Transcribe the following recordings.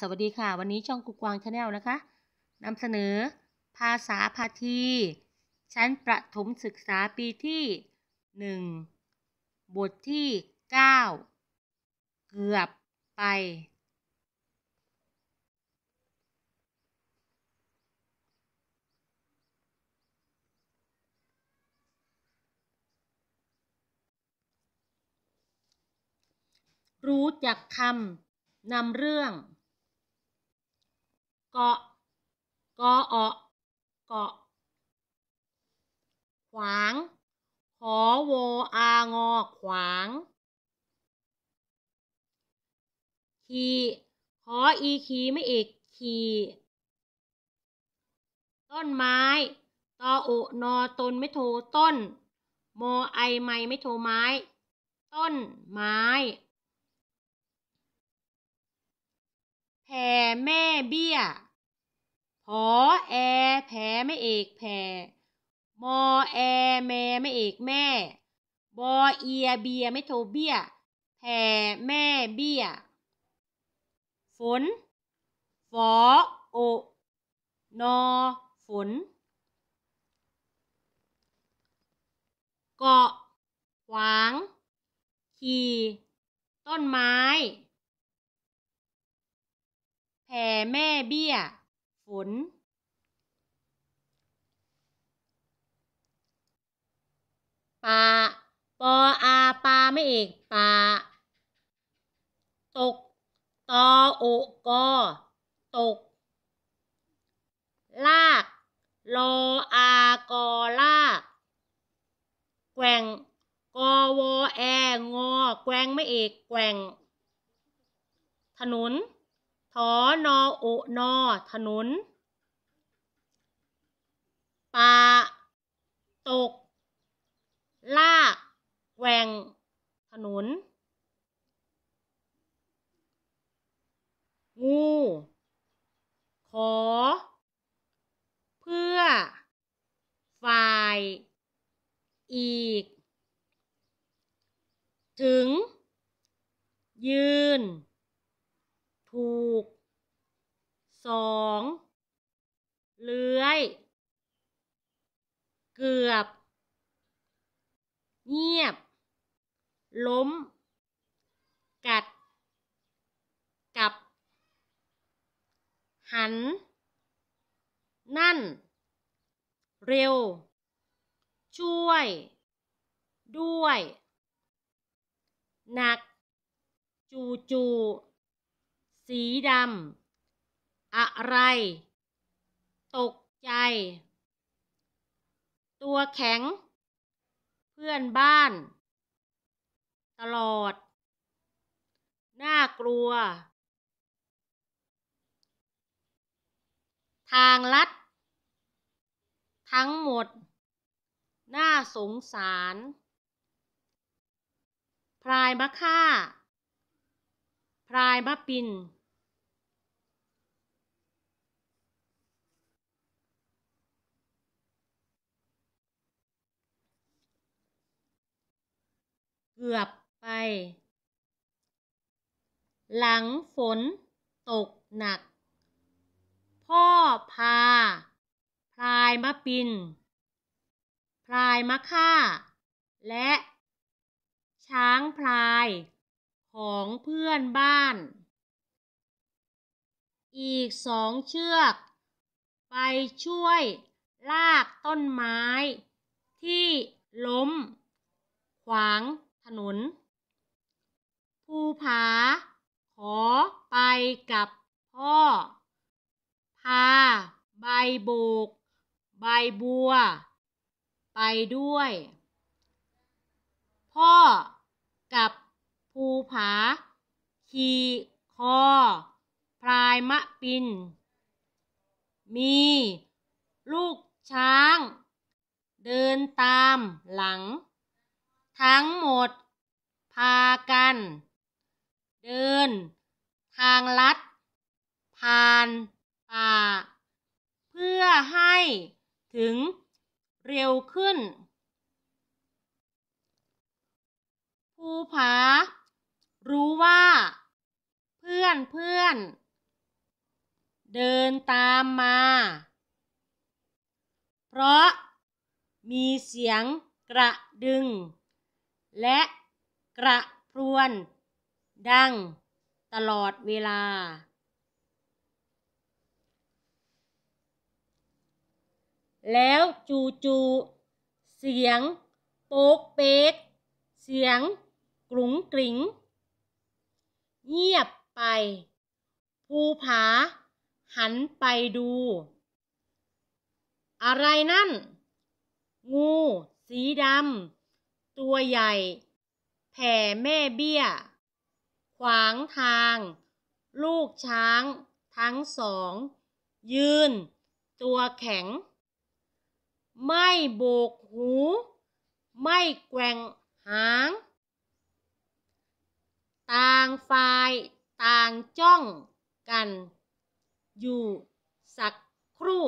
สวัสดีค่ะ วันนี้ช่องกุกวางชาแนลนะคะนำเสนอ ภาษาพาทีชั้นประถมศึกษาปีที่ 1 บทที่ 9 เกือบไป รู้จักคำนำเรื่องเกาะกออเกาะ ขวาง ขอโวอางอขวางขีขออีขีไม่เอกขีต้นไม้ตออุนอตนไม่โทต้นโมไอไม่ไม่โทไม้ ต้นไม้แผ่แม่เบี้ย พอแอแผ่ไม่เอกแผ่มอแอแม่ไม่เอกแม่ บอเอียเบียไม่โทเบี้ยแผ่แม่เบี้ย ฝน ฝอ โอนอฝนเกาะขวางขี่ต้นไม้แผ่แม่เบี้ยฝนปาปออาปาไม่เอกปาตก ตอออกอตก ลากลออากอลากแกว่งกอวอแองอแกว่งไม่เอกแกว่งถนนทอนอ โอ นอ ถนนปาตก ลากแหวง ถนน งู ขอ เพื่อ ฝ่าย อีก ถึง ยืนถูกสองเลื้อย เกือบ เงียบ ล้ม กัด กับ หัน นั่น เร็ว ช่วย ด้วยหนัก จูจูสีดำอะไร ตกใจ ตัวแข็ง เพื่อนบ้าน ตลอดน่ากลัว ทางลัด ทั้งหมดน่าสงสาร พลายมะค่าพลายมะปินเกือบไป หลังฝนตกหนัก พ่อพา พลายมะปิน พลายมะค่า และ ช้างพลายของเพื่อนบ้าน อีกสองเชือก ไปช่วยลากต้นไม้ ที่ล้ม ขวางนนภูผาขอไปกับพ่อพาใบโบก ใบบัว ไปด้วย พ่อกับภูผา ขี่คอพลายมะปิน มีลูกช้าง เดินตามหลัง ทั้งหมดากัน เดินทางลัดผ่านป่า เพื่อให้ถึงเร็วขึ้นภูผา รู้ว่า เพื่อนเพื่อนเดินตามมา เพราะมีเสียงกระดึงและกระพรวน ดัง ตลอดเวลา แล้วจูจู เสียง โป๊กเป๊กเสียง กรุงกริง๋งเงียบไปภูผา หันไปดู อะไรนั่น งู สีดำตัวใหญ่แผ่แม่เบี้ย ขวางทาง ลูกช้างทั้งสอง ยืนตัวแข็ง ไม่โบกหู ไม่แกว่งหาง ต่างฝ่ายต่างจ้องกัน อยู่สักครู่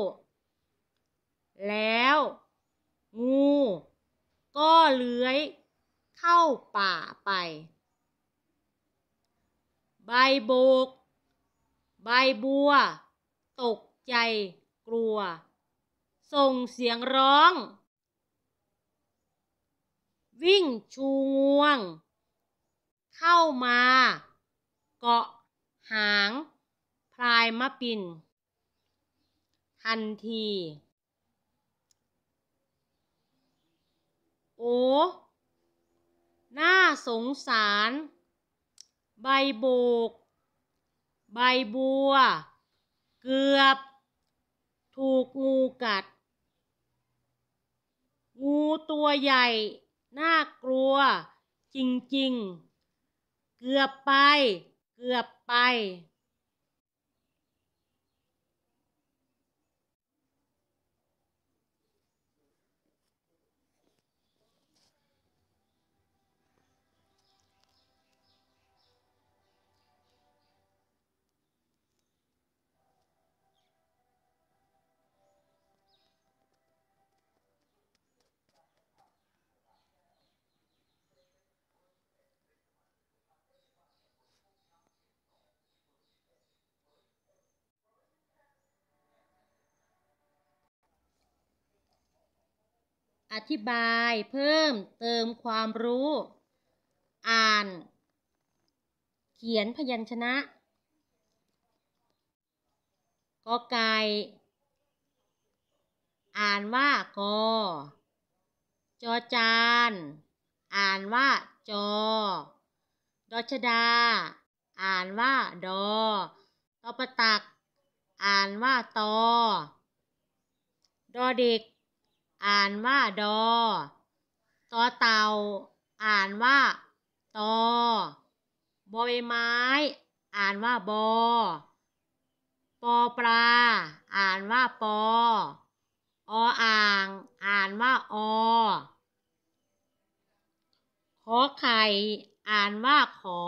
แล้ว งูก็เลื้อยเข้าป่าไป ใบโบก ใบบัว ตกใจกลัว ส่งเสียงร้อง วิ่งชูงวง เข้ามา เกาะ หาง พลายมะปินทันที โอ้น่าสงสาร ใบโบก ใบบัว เกือบ ถูกงูกัด งูตัวใหญ่น่ากลัว จริงๆ เกือบไป เกือบไปอธิบายเพิ่มเติมความรู้ อ่าน เขียนพยัญชนะกอไก่ อ่านว่ากอจอจานอ่านว่าจอดอชดา อ่านว่าดอตอปะตัก อ่านว่าตอดอเด็กอ่านว่าดอตอเต่าอ่านว่าตอบอยไม้ อ่านว่าบอปอปลา อ่านว่าปอ ออ่าง อ่านว่าอขอไข่ อ่านว่าขอ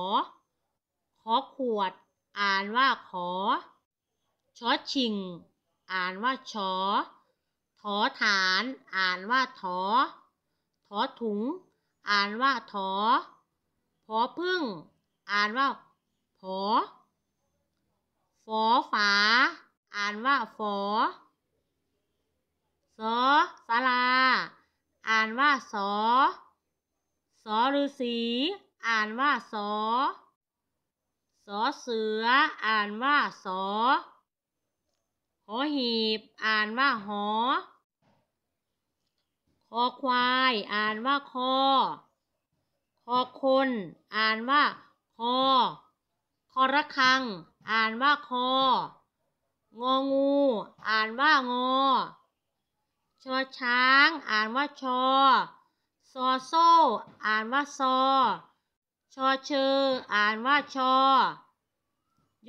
ขอขวด อ่านว่าขอชอชิง อ่านว่าชออฐานอ่านว่าถอถอถุง อ่านว่าถอ พอพึ่งอ่านว่าผอฝอฝาอ่านว่าฝอสอสลาอ่านว่าสอสอฤาษีอ่านว่าสอสอเสือ อ่านว่าสอหอหีบอ่านว่าหออควาย อ่านว่าคอคอคน อ่านว่าคอคอระคัง อ่านว่าคององู อ่านว่างอชอช้าง อ่านว่าชอซอโซ่อ่านว่าซอชอเชออ่านว่าชอ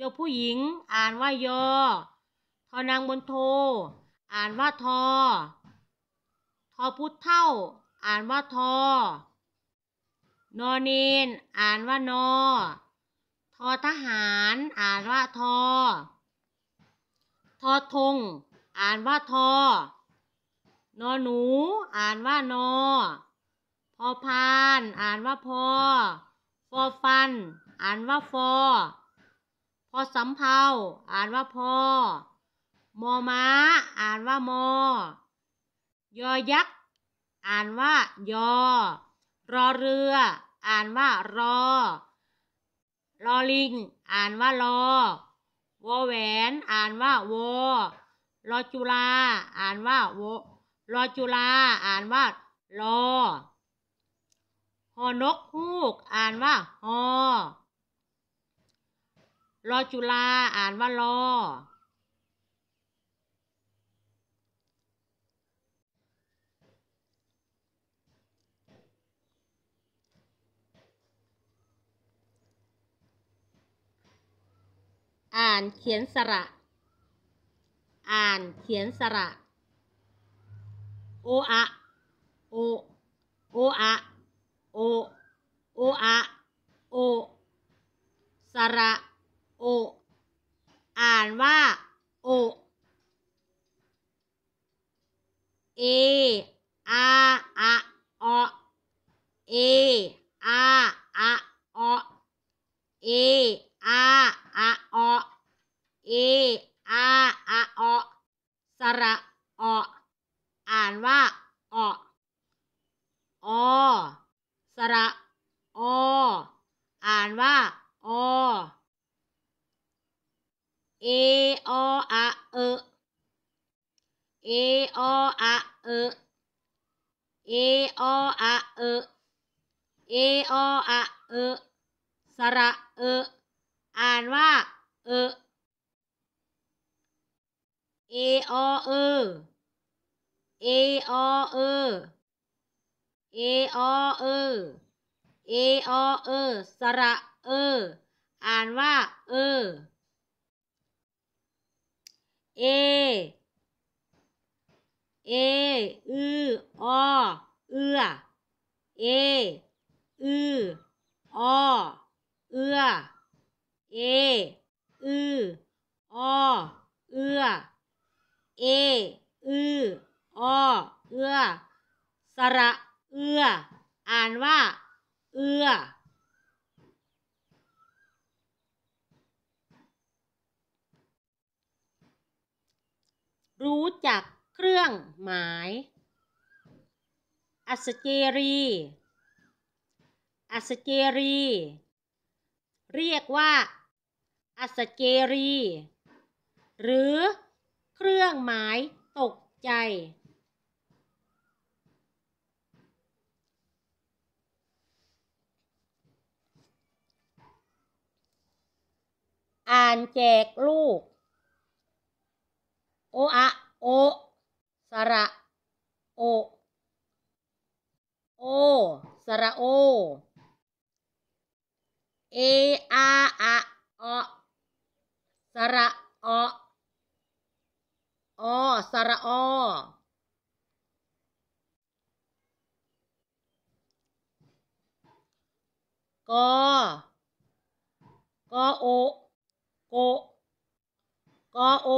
ยอผู้หญิงอ่านว่ายอทอนางบนโท อ่านว่าทอทอพุทเท่าอ่านว่าทอนอเนนอ่านว่านอทอทหาร อ่านว่าทอทอทงอ่านว่าทอ นอหนู อ่านว่านอพอพาน อ่านว่าพอฟอฟัน อ่านว่าฟอพอสำเภาอ่านว่าพอมอม้าอ่านว่ามอยอยักษ์อ่านว่ายอรอเรือ อ่านว่ารอรอลิง อ่านว่ารอวอแหวน อ่านว่าวอรอจุลาอ่านว่าวอรอจุลาอ่านว่ารอหอนกฮูก อ่านว่าหอรอจุลาอ่านว่ารออ่านเขียนสระ อ่านเขียนสระโออะโอโออะโอโออะโอสระโออ่านว่าโอเออาอะอเออาอะอเออาออ เออาออสระออ่านว่า ออสระออ่านว่าอเอออะเอเอออะเอเอออะเอเอออะเอสระเอออ่านว่า เออเออเออเออเออเออเออเออเออสระ เออ อ่านว่า เออเอเออืออเอือเออืออเอื้อ เอ อืออ เอื้อ เอ อืออ เอื้อ สระ เอื้อ อ่านว่า เอื้อ รู้จักเครื่องหมาย อัศเจรี อัศเจรีเรียกว่า อัศเจรี หรือ เครื่องหมายตกใจ อ่านแจกลูก โออะโอ สระโอโอสระโอเออาอะออสระอออสระออกอกโอโกกโอ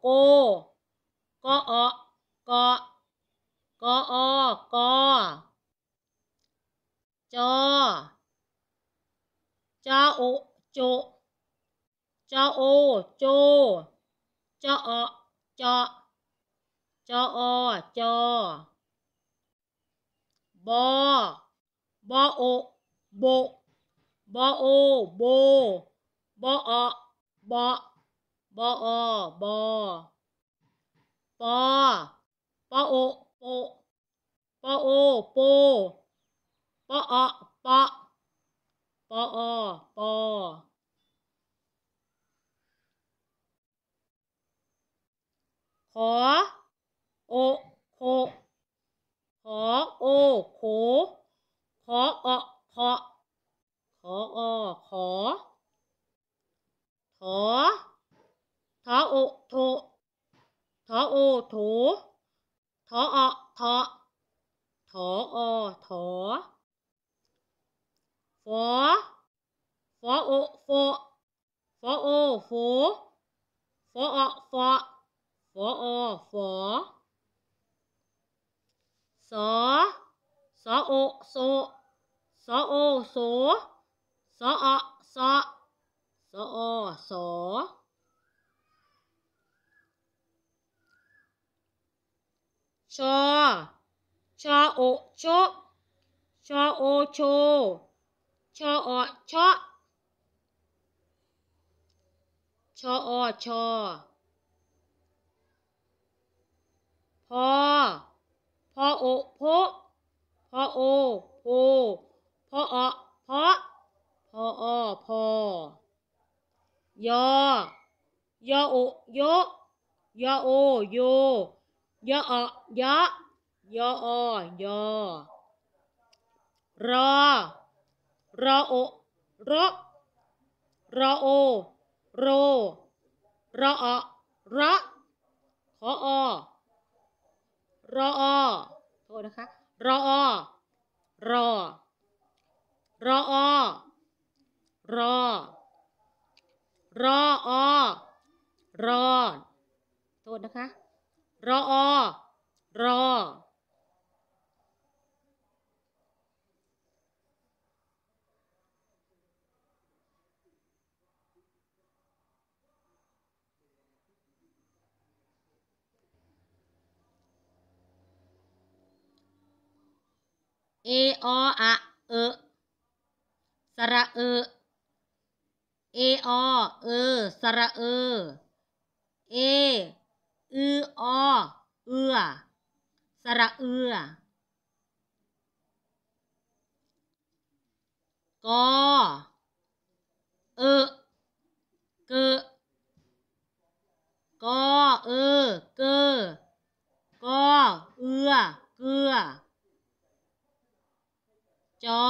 โกกออกกอกอจอ cho ô cho cho ô cho cho ô cho cho ô cho bo bo ô bộ bo ô bô bo ô bo bo o bo bo bo o bộ bo ô bô bo ô bo ปออปอขอโอโคขอโอโขขออขอขออขอขอทอโอโททอโอโถทออทอถออทอ phó phó ô phó phó ô phố phó ọ phọ phó ô phó xó xó ô xô xó ô số xó ọ xó xó ô xó cho cho ô chốt cho ô chô ชออชอชออชอพอพอโอโพพอโอโพพออพอพออพอยอยอโอโยยอโอโยยออยอยออยอรอรอโอรอรอโอรรรออรอขออรออโทษนะคะ รออรอรออรอรออรอโทษนะคะ รออรอเอออะเออสระเออเออเออสระเออเออืออเอือสระเอือกอเออเกอกอเออเกอกอเอือเกือจอ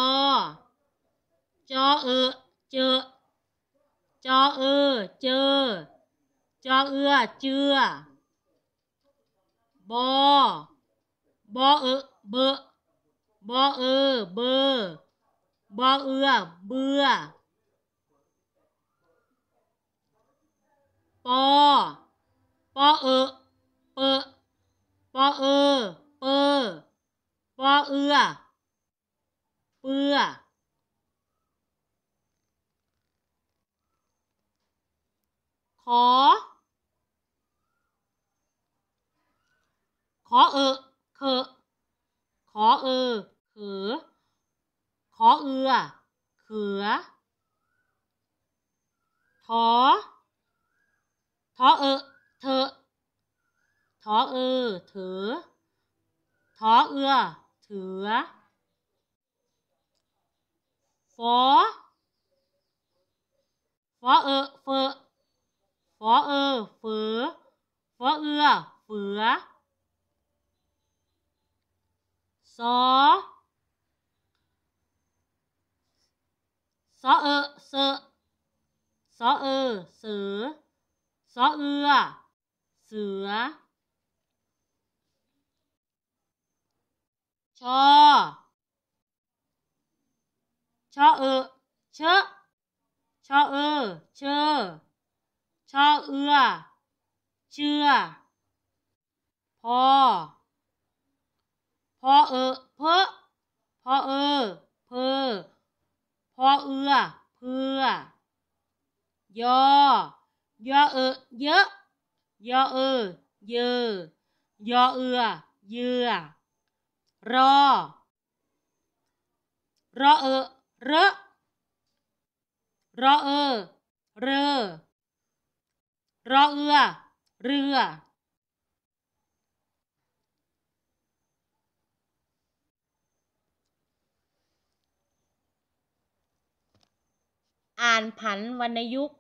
จอเออเจอจอเออเจอจอเออเจือบอบอเออเบอ บอเออเบอบอเออเบื่อปอปอเออเปอ ปอเออเปอปอเออเปื้อขอขอเออเคอขอเออเขอขอเอือเขือทอทอเออเธอทอเออเธอทอเอือเถือ for for เออ for for เออ for for เออเฟือซอซอเออเสอซอเออเสือซอเออเสือชอชอเออเชอชอเออเชอชอเอือเชื่อพอพอเออเพอพอเออเพอพอเอือเพื่อยอยอเออเยอะยอเออเยอยอเอือเยือรอรอเอเรรอเออ เรรอเอือเรออ่านผันวรรณยุกต์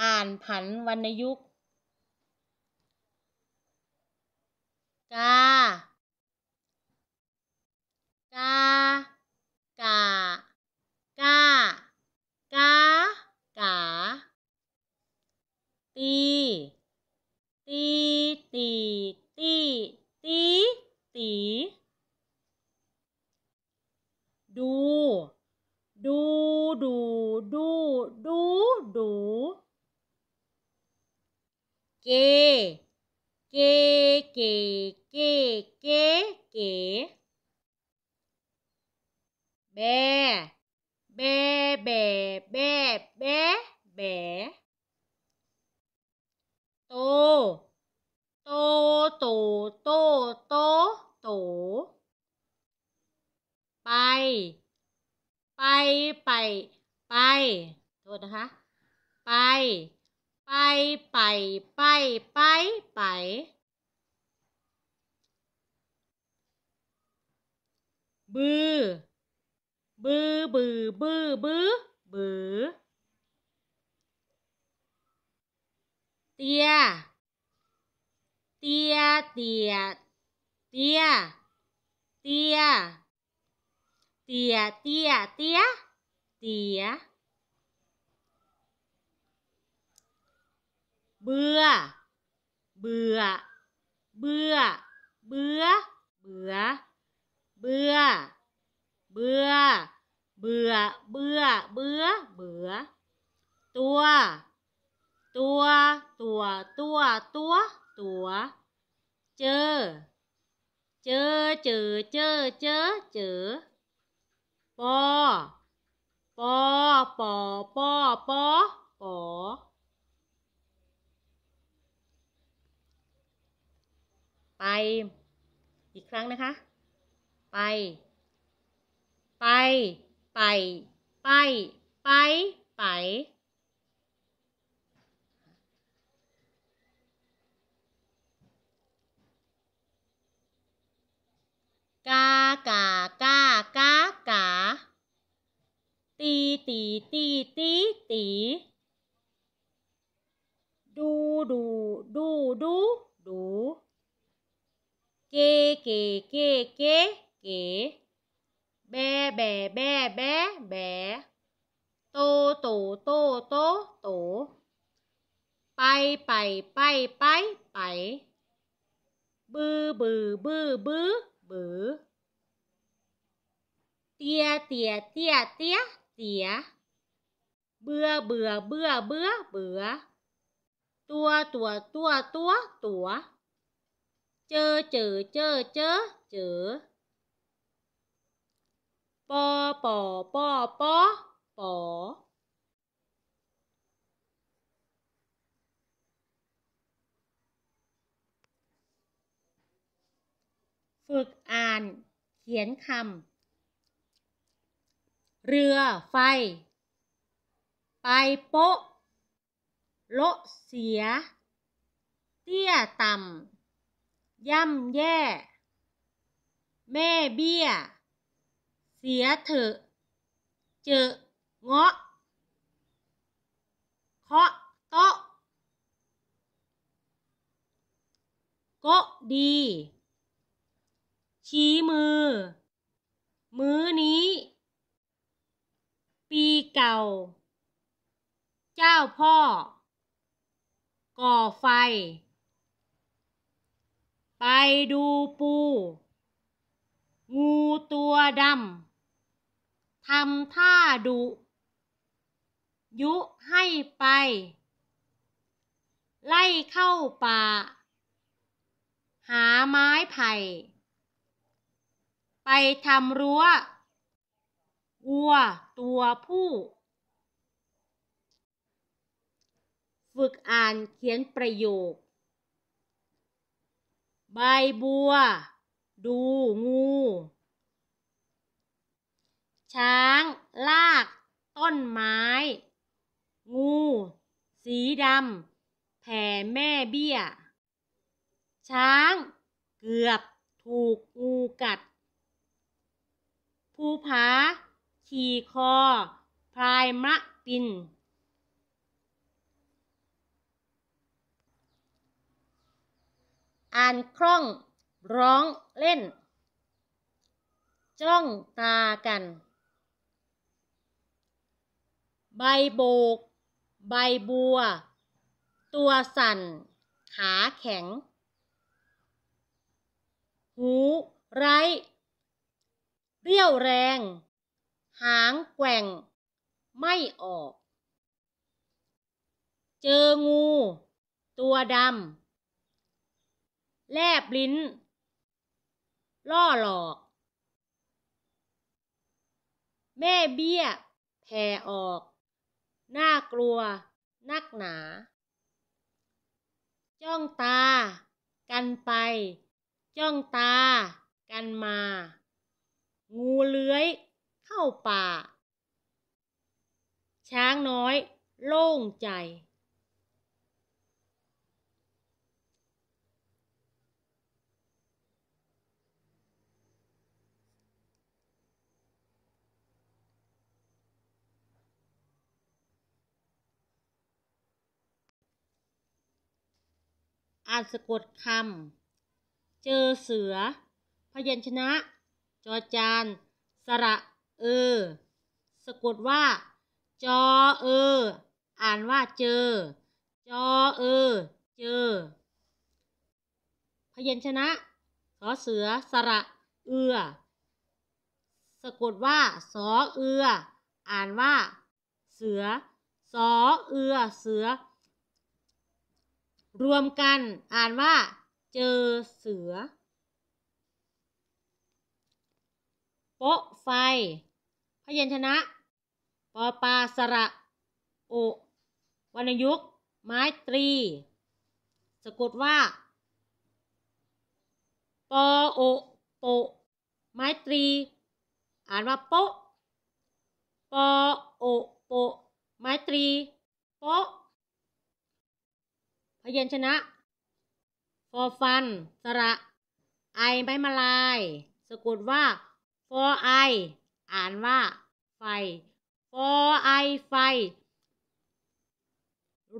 อ่านผันวรรณยุกต์กา ka ka ka ka ka ti ti ti ti ti ti du du du du du du ke ke ke ke ke ke แบเบเบเบเบแบโตโต โต โตโตโต ไป ไป ไป ไป โทษนะคะ ไป ไป ไป ไป ไปไป บือบือบือบือบือบือเตีย เตีย เตีย เตีย เตีย เตีย เตียเตียเตียเบื่อเบื่อ เบื่อ เบื่อ เบื่อ เบื่อ เบื่อบื่อ เบื่อ เบื่อ เบื่อ ตัว ตัว ตัว ตัว ตัว ตัว เจอ เจอ เจอ เจอ เจอ เจอปอปอปอปอปอปอไป อีกครั้งนะคะ ไป ไปไปไปไปไป กากากากากา ตีตีตีตีตี ดูดูดูดูดูเกเกเกเกเก bé bé bé bé bé tô tổ tô tô tổ bay bay bay bay bay bư bừ bư bứ bứ tia tia tia tia tia bưa bừa bưa bữa bữa tua tua tua tua tua chơ chừ chơ chớ chớ, chớ. ปอปอปอปอปอฝึกอ่านเขียนคำเรือไฟ ไปโปะโลเสีย เตี้ยต่ำย่ำแย่ แม่เบี้ยเสียเถอะเจอเงาะเคาะโต๊ะก็ดี ชี้มือ มื้อนี้ ปีเก่า เจ้าพ่อ ก่อไฟ ไปดูปู งูตัวดำทำท่าดุ ยุให้ไป ไล่เข้าป่า หาไม้ไผ่ไปทำรั้ววัวตัวผู้ ฝึกอ่านเขียนประโยค ใบบัวดูงูช้างลากต้นไม้ งู สีดำ แผ่แม่เบี้ย ช้างเกือบถูกงูกัด ภูผาขี่คอ พลายมะปิน อ่านคล่อง ร้องเล่น จ้องตากันใบโบก ใบบัว ตัวสั่นขาแข็ง หู ไร้ เรี่ยวแรง หางแกว่ง ไม่ออก เจองู ตัวดำแลบลิ้น ล่อหลอก แม่เบี้ยแผ่ออกน่ากลัวนักหนาจ้องตากันไปจ้องตากันมา งูเลื้อยเข้าป่า ช้างน้อย โล่งใจอ่านสะกดคำเจอเสือ พยัญชนะจอจาน สระ เออสะกดว่าจอเออ อ่านว่า เจอจอเออเจอ พยัญชนะสอเสือ สระ เอือสะกดว่า สอเอืออ่านว่า เสือ สอเอือเสือรวมกันอ่านว่าเจอเสือโปะไฟ พยัญชนะปอปาสระโอวรรณยุกต์ไม้ตรีสะกด ว่าปอโอโปไม้ตรี อ่านว่า โปะปอโอโปไม้ตรี โปะพยัญชนะฟอฟัน สระไอไม้มาลายสะกดว่าฟอไอ อ่านว่า ไฟฟอไอไฟ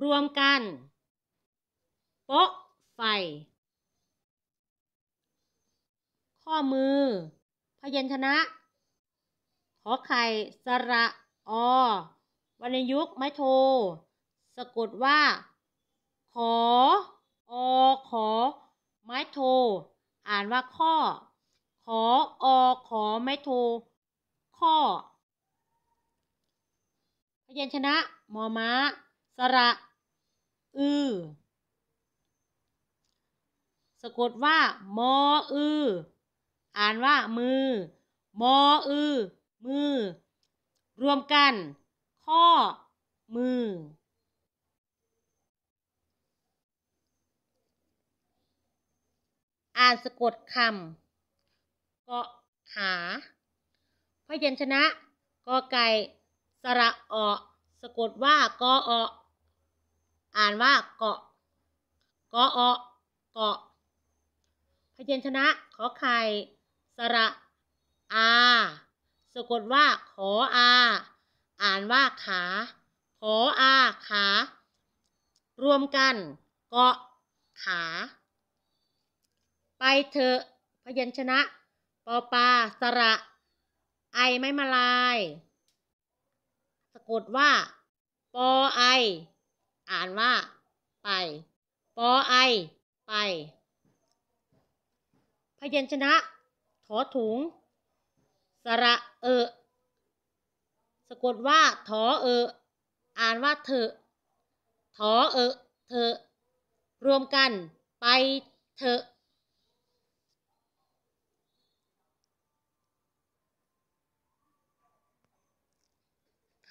รวมกันโป๊ะไฟ ข้อมือพยัญชนะ ขอไข่สระอวรรณยุกต์ไม้โทสะกดว่าขอ อ ขอ ไม้โท อ่านว่าข้อ ขอ อ ขอไม้โท ข้อ พยัญชนะมอม้า สระ อือสะกดว่ามออือ อ่านว่ามือ มออือ มือ รวมกัน ข้อ มืออ่านสะกดคำเกาะขา พยัญชนะกอไก่สระออสะกดว่ากอออ่านว่า เกาะกออเกาะ พยัญชนะ ขอไข่สระอา สะกดว่า ขออา อ่านว่าขา ขออา ขา รวมกัน เกาะขาไปเถอะพยัญชนะปอปาสระ ไอไม่มาลาย สะกดว่าปอไอ อ่านว่า ไปปอไอไป พยัญชนะถอถุง สระเออสะกดว่าถอเอออ่านว่าเถอะถอเออเถอะรวมกันไปเถอะ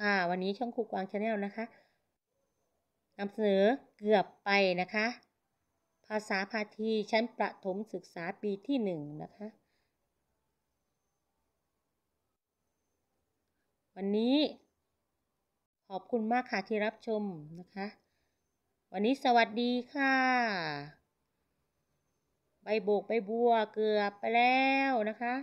ค่ะวันนี้ช่องครูกวางชาแนลนะคะนำเสนอเกือบไปนะคะ ภาษาพาทีชั้นประถมศึกษาปีที่หนึ่งนะคะ วันนี้ขอบคุณมากค่ะที่รับชมนะคะ วันนี้สวัสดีค่ะ ใบโบกใบบัวเกือบไปแล้วนะคะ